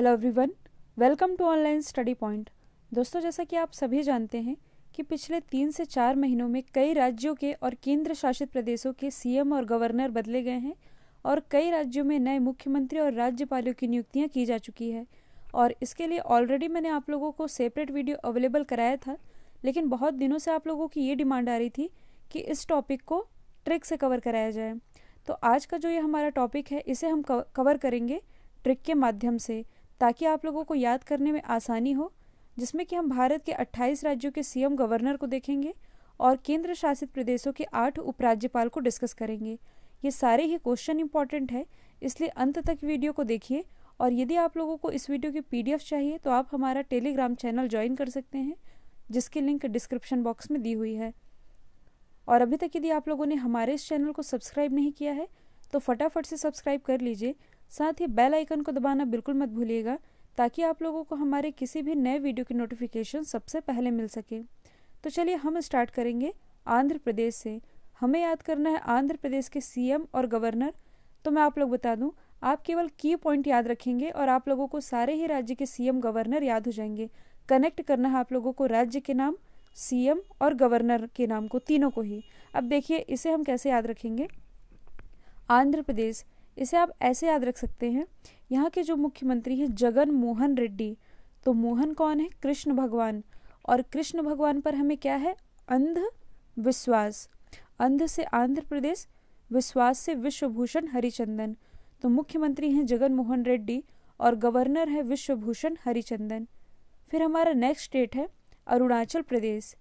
hello everyone welcome to online study point दोस्तों जैसा कि आप सभी जानते हैं कि पिछले तीन से चार महीनों में कई राज्यों के और केंद्र शासित प्रदेशों के सीएम और गवर्नर बदले गए हैं और कई राज्यों में नए मुख्यमंत्री और राज्यपालों की नियुक्तियां की जा चुकी है और इसके लिए ऑलरेडी मैंने आप लोगों को सेपरेट वीडियो अवेलेबल कराया था लेकिन बहुत दिनों से आप लोगों की ये डिमांड आ रही थी कि इस टॉपिक को ट्रिक से कवर कराया जाए तो आज का जो ये हमारा टॉपिक है इसे हम कवर करेंगे ट्रिक के माध्यम से ताकि आप लोगों को याद करने में आसानी हो जिसमें कि हम भारत के 28 राज्यों के सीएम गवर्नर को देखेंगे और केंद्र शासित प्रदेशों के आठ उपराज्यपाल को डिस्कस करेंगे ये सारे ही क्वेश्चन इंपॉर्टेंट है इसलिए अंत तक वीडियो को देखिए और यदि आप लोगों को इस वीडियो की पी चाहिए तो आप हमारा टेलीग्राम चैनल ज्वाइन कर सकते हैं जिसकी लिंक डिस्क्रिप्शन बॉक्स में दी हुई है और अभी तक यदि आप लोगों ने हमारे इस चैनल को सब्सक्राइब नहीं किया है तो फटाफट से सब्सक्राइब कर लीजिए साथ ही बेल आइकन को दबाना बिल्कुल मत भूलिएगा ताकि आप लोगों को हमारे किसी भी नए वीडियो की नोटिफिकेशन सबसे पहले मिल सके तो चलिए हम स्टार्ट करेंगे आंध्र प्रदेश से हमें याद करना है आंध्र प्रदेश के सीएम और गवर्नर तो मैं आप लोग बता दूं आप केवल की पॉइंट याद रखेंगे और आप लोगों को सारे ही राज्य के सीएम गवर्नर याद हो जाएंगे कनेक्ट करना है आप लोगों को राज्य के नाम सीएम और गवर्नर के नाम को तीनों को ही अब देखिए इसे हम कैसे याद रखेंगे आंध्र प्रदेश इसे आप ऐसे याद रख सकते हैं यहाँ के जो मुख्यमंत्री हैं जगन मोहन रेड्डी तो मोहन कौन है कृष्ण भगवान और कृष्ण भगवान पर हमें क्या है अंध विश्वास अंध से आंध्र प्रदेश विश्वास से विश्वभूषण हरिचंदन तो मुख्यमंत्री हैं जगन मोहन रेड्डी और गवर्नर है विश्वभूषण हरिचंदन फिर हमारा नेक्स्ट स्टेट है अरुणाचल प्रदेश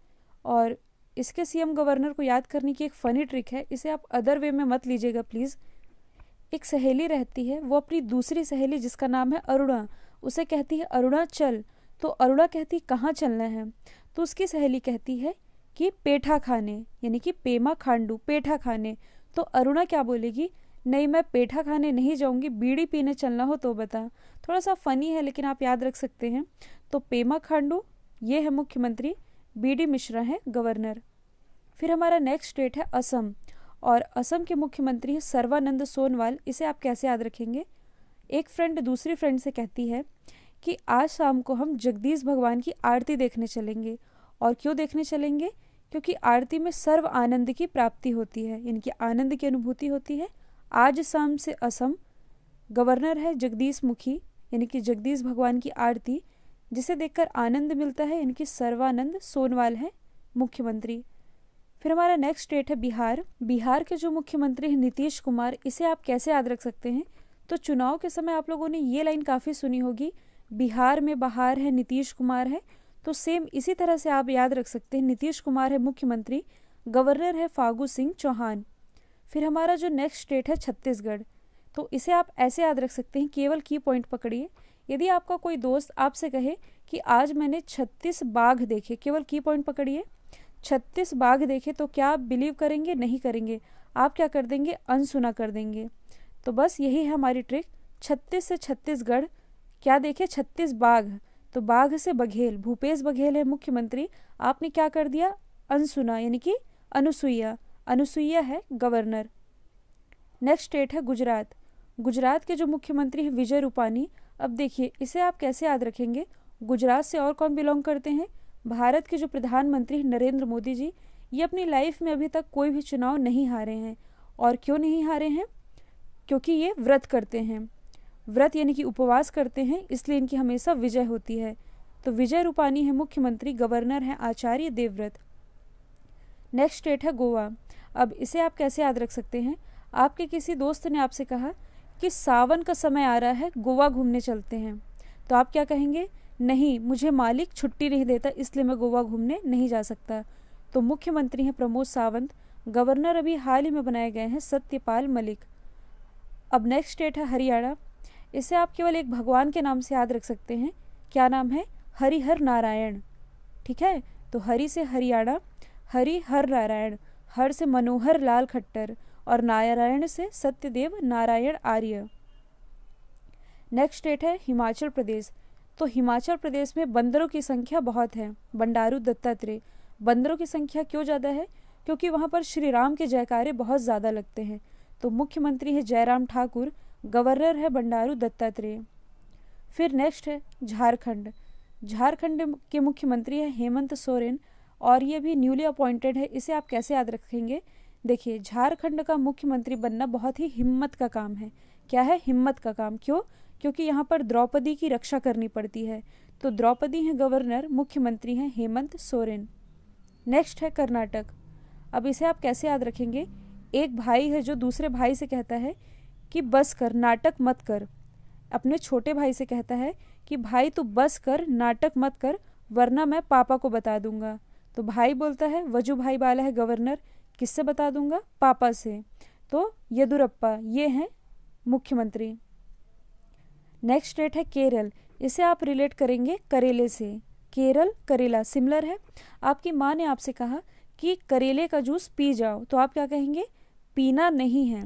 और इसके सीएम गवर्नर को याद करने की एक फ़नी ट्रिक है इसे आप अदर वे में मत लीजिएगा प्लीज़ एक सहेली रहती है वो अपनी दूसरी सहेली जिसका नाम है अरुणा उसे कहती है अरुणा चल तो अरुणा कहती कहाँ चलना है तो उसकी सहेली कहती है कि पेठा खाने यानी कि पेमा खांडू पेठा खाने तो अरुणा क्या बोलेगी नहीं मैं पेठा खाने नहीं जाऊंगी बीड़ी पीने चलना हो तो बता थोड़ा सा फ़नी है लेकिन आप याद रख सकते हैं तो पेमा खांडू ये है मुख्यमंत्री बी डी मिश्रा है गवर्नर फिर हमारा नेक्स्ट स्टेट है असम और असम के मुख्यमंत्री सर्वानंद सोनवाल इसे आप कैसे याद रखेंगे एक फ्रेंड दूसरी फ्रेंड से कहती है कि आज शाम को हम जगदीश भगवान की आरती देखने चलेंगे और क्यों देखने चलेंगे क्योंकि आरती में सर्व आनंद की प्राप्ति होती है इनकी आनंद की अनुभूति होती है आज शाम से असम गवर्नर है जगदीश मुखी यानी कि जगदीश भगवान की आरती जिसे देखकर आनंद मिलता है इनकी सर्वानंद सोनवाल हैं मुख्यमंत्री फिर हमारा नेक्स्ट स्टेट है बिहार बिहार के जो मुख्यमंत्री हैं नीतीश कुमार इसे आप कैसे याद रख सकते हैं तो चुनाव के समय आप लोगों ने ये लाइन काफ़ी सुनी होगी बिहार में बाहर है नीतीश कुमार है तो सेम इसी तरह से आप याद रख सकते हैं नीतीश कुमार है मुख्यमंत्री गवर्नर है फागू सिंह चौहान फिर हमारा जो नेक्स्ट स्टेट है छत्तीसगढ़ तो इसे आप ऐसे याद रख सकते हैं केवल की पॉइंट पकड़िए यदि आपका कोई दोस्त आपसे कहे कि आज मैंने छत्तीस बाघ देखे केवल की पॉइंट पकड़िए छत्तीस बाघ देखे तो क्या आप बिलीव करेंगे नहीं करेंगे आप क्या कर देंगे अनसुना कर देंगे तो बस यही है हमारी ट्रिक छत्तीस से छत्तीसगढ़ क्या देखे छत्तीस बाघ तो बाघ से बघेल भूपेश बघेल है मुख्यमंत्री आपने क्या कर दिया अनसुना यानी कि अनुसुईया अनुसुईया है गवर्नर नेक्स्ट स्टेट है गुजरात गुजरात के जो मुख्यमंत्री हैं विजय रूपानी अब देखिए इसे आप कैसे याद रखेंगे गुजरात से और कौन बिलोंग करते हैं भारत के जो प्रधानमंत्री नरेंद्र मोदी जी ये अपनी लाइफ में अभी तक कोई भी चुनाव नहीं हारे हैं और क्यों नहीं हारे हैं क्योंकि ये व्रत करते हैं व्रत यानी कि उपवास करते हैं इसलिए इनकी हमेशा विजय होती है तो विजय रूपानी है मुख्यमंत्री गवर्नर हैं आचार्य देवव्रत नेक्स्ट स्टेट है गोवा अब इसे आप कैसे याद रख सकते हैं आपके किसी दोस्त ने आपसे कहा कि सावन का समय आ रहा है गोवा घूमने चलते हैं तो आप क्या कहेंगे नहीं मुझे मालिक छुट्टी नहीं देता इसलिए मैं गोवा घूमने नहीं जा सकता तो मुख्यमंत्री हैं प्रमोद सावंत गवर्नर अभी हाल ही में बनाए गए हैं सत्यपाल मलिक अब नेक्स्ट स्टेट है हरियाणा इसे आप केवल एक भगवान के नाम से याद रख सकते हैं क्या नाम है हरिहर नारायण ठीक है तो हरि से हरियाणा हरि हर नारायण हर से मनोहर लाल खट्टर और नारायण से सत्यदेव नारायण आर्य नेक्स्ट स्टेट है हिमाचल प्रदेश तो हिमाचल प्रदेश में बंदरों की संख्या बहुत है बंडारू दत्तात्रेय बंदरों की संख्या क्यों ज़्यादा है क्योंकि वहाँ पर श्री राम के जयकारे बहुत ज़्यादा लगते हैं तो मुख्यमंत्री है जयराम ठाकुर गवर्नर है बंडारू दत्तात्रेय फिर नेक्स्ट है झारखंड झारखंड के मुख्यमंत्री है हेमंत सोरेन और ये भी न्यूली अपॉइंटेड है इसे आप कैसे याद रखेंगे देखिए झारखंड का मुख्यमंत्री बनना बहुत ही हिम्मत का काम है क्या है हिम्मत का काम क्यों क्योंकि यहाँ पर द्रौपदी की रक्षा करनी पड़ती है तो द्रौपदी हैं गवर्नर मुख्यमंत्री हैं हेमंत सोरेन नेक्स्ट है कर्नाटक अब इसे आप कैसे याद रखेंगे एक भाई है जो दूसरे भाई से कहता है कि बस कर नाटक मत कर अपने छोटे भाई से कहता है कि भाई तू बस कर नाटक मत कर वरना मैं पापा को बता दूंगा तो भाई बोलता है वजू भाई वाला है गवर्नर किससे बता दूंगा पापा से तो यदुरप्पा ये हैं मुख्यमंत्री नेक्स्ट स्टेट है केरल इसे आप रिलेट करेंगे करेले से केरल करेला सिमिलर है आपकी माँ ने आपसे कहा कि करेले का जूस पी जाओ तो आप क्या कहेंगे पीना नहीं है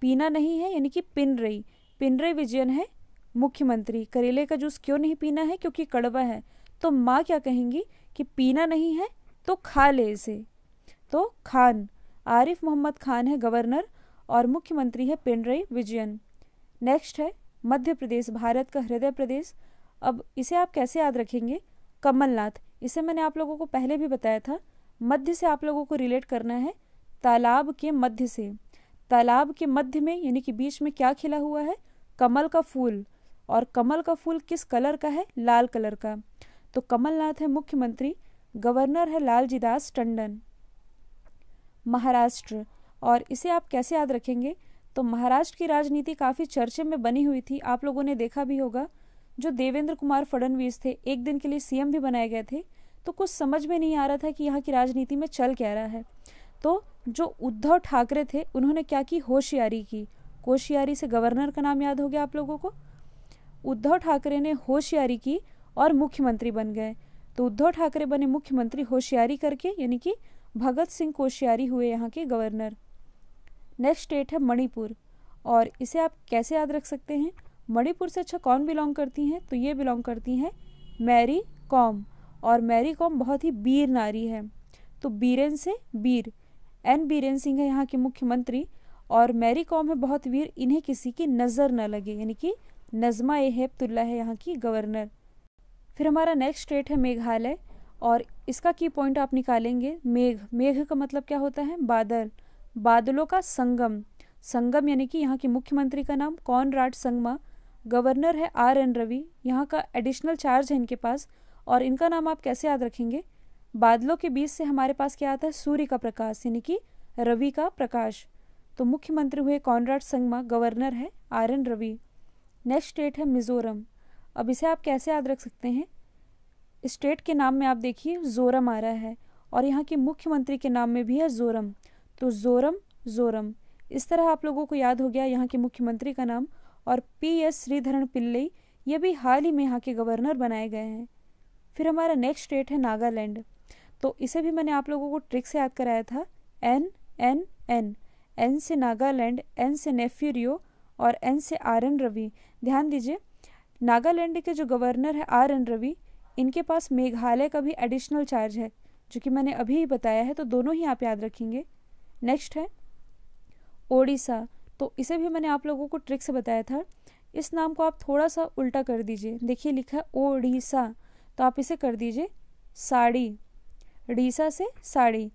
पीना नहीं है यानी कि पिनरई पिनरई विजयन है मुख्यमंत्री करेले का जूस क्यों नहीं पीना है क्योंकि कड़वा है तो माँ क्या कहेंगी कि पीना नहीं है तो खा ले इसे तो खान आरिफ मोहम्मद खान है गवर्नर और मुख्यमंत्री है पिनरई विजयन नेक्स्ट है मध्य प्रदेश भारत का हृदय प्रदेश अब इसे आप कैसे याद रखेंगे कमलनाथ इसे मैंने आप लोगों को पहले भी बताया था मध्य से आप लोगों को रिलेट करना है तालाब के मध्य से तालाब के मध्य में यानी कि बीच में क्या खिला हुआ है कमल का फूल और कमल का फूल किस कलर का है लाल कलर का तो कमलनाथ है मुख्यमंत्री गवर्नर है लालजी दास टंडन महाराष्ट्र और इसे आप कैसे याद रखेंगे तो महाराष्ट्र की राजनीति काफ़ी चर्चे में बनी हुई थी आप लोगों ने देखा भी होगा जो देवेंद्र कुमार फडणवीस थे एक दिन के लिए सीएम भी बनाए गए थे तो कुछ समझ में नहीं आ रहा था कि यहाँ की राजनीति में चल क्या रहा है तो जो उद्धव ठाकरे थे उन्होंने क्या की होशियारी की होशियारी से गवर्नर का नाम याद हो गया आप लोगों को उद्धव ठाकरे ने होशियारी की और मुख्यमंत्री बन गए तो उद्धव ठाकरे बने मुख्यमंत्री होशियारी करके यानी कि भगत सिंह कोशियारी हुए यहाँ के गवर्नर नेक्स्ट स्टेट है मणिपुर और इसे आप कैसे याद रख सकते हैं मणिपुर से अच्छा कौन बिलोंग करती हैं तो ये बिलोंग करती हैं मैरी कॉम और मैरी कॉम बहुत ही बीर नारी है तो बीरेन से बीर एन बीरेन सिंह है यहाँ के मुख्यमंत्री और मैरी कॉम है बहुत वीर इन्हें किसी की नज़र न लगे यानी कि नज़मा ए हेपतुल्ला है यहाँ की गवर्नर फिर हमारा नेक्स्ट स्टेट है मेघालय और इसका की पॉइंट आप निकालेंगे मेघ मेघ का मतलब क्या होता है बादल बादलों का संगम संगम यानी कि यहाँ के मुख्यमंत्री का नाम कॉनराड संगमा गवर्नर है आर एन रवि यहाँ का एडिशनल चार्ज है इनके पास और इनका नाम आप कैसे याद रखेंगे बादलों के बीच से हमारे पास क्या आता है सूर्य का प्रकाश यानी कि रवि का प्रकाश तो मुख्यमंत्री हुए कॉनराड संगमा गवर्नर है R N Ravi next state है मिजोरम अब इसे आप कैसे याद रख सकते हैं स्टेट के नाम में आप देखिए जोरम आ रहा है और यहाँ के मुख्यमंत्री के नाम में भी है जोरम तो जोरम जोरम इस तरह आप लोगों को याद हो गया यहाँ के मुख्यमंत्री का नाम और पी एस श्रीधरन पिल्लई ये भी हाल ही में यहाँ के गवर्नर बनाए गए हैं फिर हमारा नेक्स्ट स्टेट है नागालैंड तो इसे भी मैंने आप लोगों को ट्रिक से याद कराया था एन एन एन एन से नागालैंड एन से नेफ्यूरियो और एन से आर एन रवि ध्यान दीजिए नागालैंड के जो गवर्नर है आर एन रवि इनके पास मेघालय का भी एडिशनल चार्ज है जो कि मैंने अभी ही बताया है तो दोनों ही आप याद रखेंगे नेक्स्ट है ओडिशा तो इसे भी मैंने आप लोगों को ट्रिक से बताया था इस नाम को आप थोड़ा सा उल्टा कर दीजिए देखिए लिखा है ओडिशा तो आप इसे कर दीजिए साड़ी डीसा से साड़ी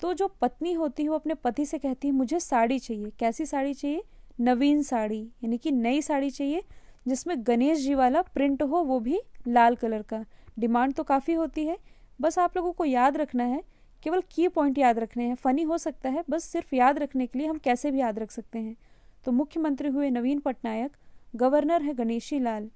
तो जो पत्नी होती है वो अपने पति से कहती है मुझे साड़ी चाहिए कैसी साड़ी चाहिए नवीन साड़ी यानी कि नई साड़ी चाहिए जिसमें गणेश जी वाला प्रिंट हो वो भी लाल कलर का डिमांड तो काफ़ी होती है बस आप लोगों को याद रखना है केवल की पॉइंट याद रखने हैं फ़नी हो सकता है बस सिर्फ याद रखने के लिए हम कैसे भी याद रख सकते हैं तो मुख्यमंत्री हुए नवीन पटनायक गवर्नर है गणेशी लाल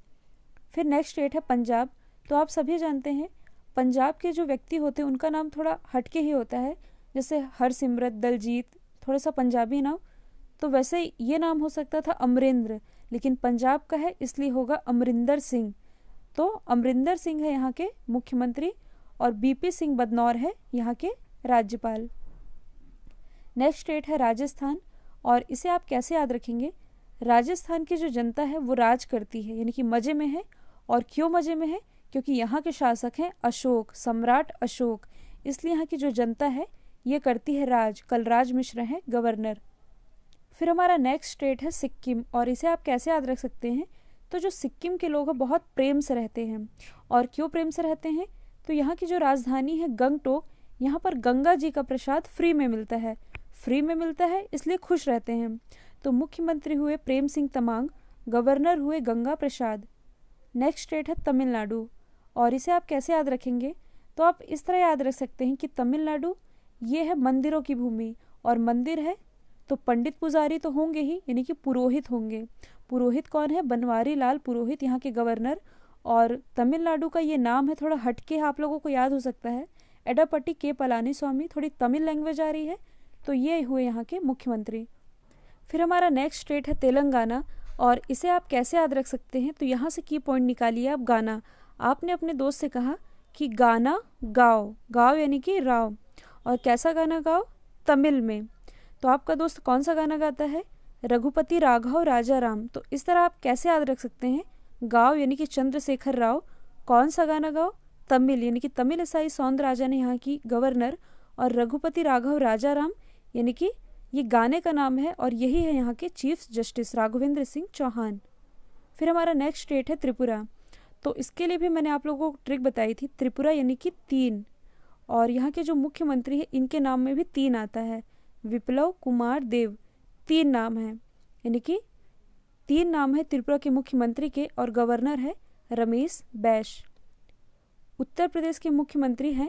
फिर नेक्स्ट स्टेट है पंजाब तो आप सभी जानते हैं पंजाब के जो व्यक्ति होते हैं उनका नाम थोड़ा हटके ही होता है जैसे हरसिमरत दलजीत थोड़ा सा पंजाबी नाम तो वैसे ये नाम हो सकता था अमरिंद्र लेकिन पंजाब का है इसलिए होगा अमरिंदर सिंह तो अमरिंदर सिंह है यहाँ के मुख्यमंत्री और बीपी सिंह बदनौर है यहाँ के राज्यपाल नेक्स्ट स्टेट है राजस्थान और इसे आप कैसे याद रखेंगे राजस्थान की जो जनता है वो राज करती है यानी कि मज़े में है और क्यों मज़े में है क्योंकि यहाँ के शासक हैं अशोक सम्राट अशोक इसलिए यहाँ की जो जनता है ये करती है राज कलराज मिश्र हैं गवर्नर फिर हमारा नेक्स्ट स्टेट है सिक्किम और इसे आप कैसे याद रख सकते हैं तो जो सिक्किम के लोग हैं बहुत प्रेम से रहते हैं और क्यों प्रेम से रहते हैं तो यहाँ की जो राजधानी है गंगटोक यहाँ पर गंगा जी का प्रसाद फ्री में मिलता है फ्री में मिलता है इसलिए खुश रहते हैं तो मुख्यमंत्री हुए प्रेम सिंह तमांग गवर्नर हुए गंगा प्रसाद नेक्स्ट स्टेट है तमिलनाडु और इसे आप कैसे याद रखेंगे तो आप इस तरह याद रख सकते हैं कि तमिलनाडु ये है मंदिरों की भूमि और मंदिर है तो पंडित पुजारी तो होंगे ही यानी कि पुरोहित होंगे पुरोहित कौन है बनवारी लाल पुरोहित यहाँ के गवर्नर और तमिलनाडु का ये नाम है थोड़ा हटके आप लोगों को याद हो सकता है एडापट्टी के पलानी स्वामी थोड़ी तमिल लैंग्वेज आ रही है तो ये हुए यहाँ के मुख्यमंत्री फिर हमारा नेक्स्ट स्टेट है तेलंगाना और इसे आप कैसे याद रख सकते हैं तो यहाँ से की पॉइंट निकालिए आप गाना आपने अपने दोस्त से कहा कि गाना गाओ गाओ यानी कि राव और कैसा गाना गाओ तमिल में तो आपका दोस्त कौन सा गाना गाता है रघुपति राघव राजा राम तो इस तरह आप कैसे याद रख सकते हैं गाओ यानी कि चंद्रशेखर राव कौन सा गाना गाओ तमिल यानी कि तमिल ईसाई सौंद राजा ने यहाँ की गवर्नर और रघुपति राघव राजा राम यानी कि ये गाने का नाम है और यही है यहाँ के चीफ जस्टिस राघवेंद्र सिंह चौहान फिर हमारा नेक्स्ट स्टेट है त्रिपुरा तो इसके लिए भी मैंने आप लोगों को ट्रिक बताई थी त्रिपुरा यानी कि तीन और यहाँ के जो मुख्यमंत्री हैं इनके नाम में भी तीन आता है विप्लव कुमार देव तीन नाम है यानी कि तीन नाम है त्रिपुरा के मुख्यमंत्री के और गवर्नर है रमेश बैश उत्तर प्रदेश के मुख्यमंत्री हैं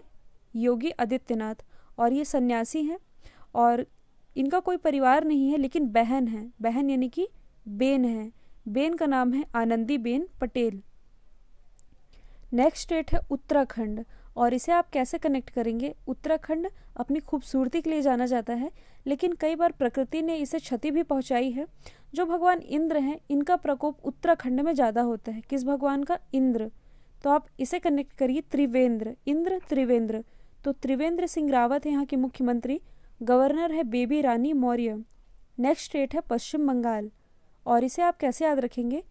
योगी आदित्यनाथ और ये सन्यासी हैं और इनका कोई परिवार नहीं है लेकिन बहन है बहन यानी कि बेन है बेन का नाम है आनंदी बेन पटेल नेक्स्ट स्टेट है उत्तराखंड और इसे आप कैसे कनेक्ट करेंगे उत्तराखंड अपनी खूबसूरती के लिए जाना जाता है लेकिन कई बार प्रकृति ने इसे क्षति भी पहुंचाई है जो भगवान इंद्र हैं इनका प्रकोप उत्तराखंड में ज़्यादा होता है किस भगवान का इंद्र तो आप इसे कनेक्ट करिए त्रिवेंद्र इंद्र त्रिवेंद्र तो त्रिवेंद्र सिंह रावत है यहाँ के मुख्यमंत्री गवर्नर है बेबी रानी मौर्य नेक्स्ट स्टेट है पश्चिम बंगाल और इसे आप कैसे याद रखेंगे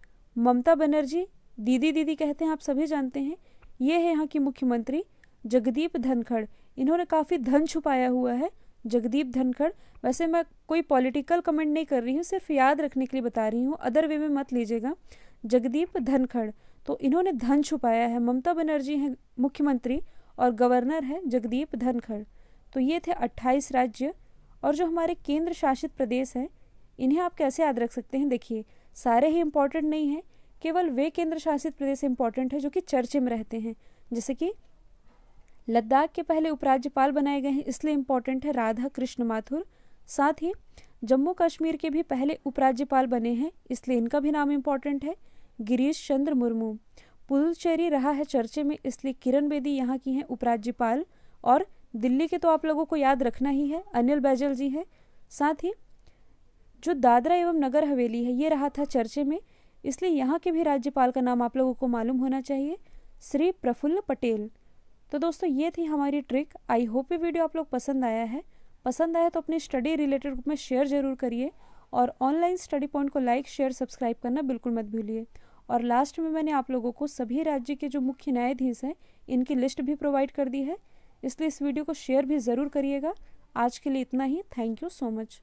ममता बनर्जी दीदी दीदी कहते हैं आप सभी जानते हैं ये है यहाँ की मुख्यमंत्री जगदीप धनखड़ इन्होंने काफ़ी धन छुपाया हुआ है जगदीप धनखड़ वैसे मैं कोई पॉलिटिकल कमेंट नहीं कर रही हूँ सिर्फ याद रखने के लिए बता रही हूँ अदर वे में मत लीजिएगा जगदीप धनखड़ तो इन्होंने धन छुपाया है ममता बनर्जी हैं मुख्यमंत्री और गवर्नर हैं जगदीप धनखड़ तो ये थे 28 राज्य और जो हमारे केंद्र शासित प्रदेश हैं इन्हें आप कैसे याद रख सकते हैं देखिए सारे ही इम्पोर्टेंट नहीं हैं केवल वे केंद्र शासित प्रदेश इम्पॉर्टेंट है जो कि चर्चे में रहते हैं जैसे कि लद्दाख के पहले उपराज्यपाल बनाए गए हैं इसलिए इम्पोर्टेंट है राधा कृष्ण माथुर साथ ही जम्मू कश्मीर के भी पहले उपराज्यपाल बने हैं इसलिए इनका भी नाम इम्पोर्टेंट है गिरीश चंद्र मुर्मू पुदुचेरी रहा है चर्चे में इसलिए किरण बेदी यहाँ की हैं उपराज्यपाल और दिल्ली के तो आप लोगों को याद रखना ही है अनिल बैजल जी हैं साथ ही जो दादरा एवं नगर हवेली है ये रहा था चर्चे में इसलिए यहाँ के भी राज्यपाल का नाम आप लोगों को मालूम होना चाहिए श्री प्रफुल्ल पटेल तो दोस्तों ये थी हमारी ट्रिक आई होप ये वीडियो आप लोग पसंद आया है पसंद आया तो अपनी स्टडी रिलेटेड ग्रुप में शेयर जरूर करिए और ऑनलाइन स्टडी पॉइंट को लाइक शेयर सब्सक्राइब करना बिल्कुल मत भूलिए और लास्ट में मैंने आप लोगों को सभी राज्य के जो मुख्य न्यायाधीश हैं इनकी लिस्ट भी प्रोवाइड कर दी है इसलिए इस वीडियो को शेयर भी ज़रूर करिएगा आज के लिए इतना ही थैंक यू सो मच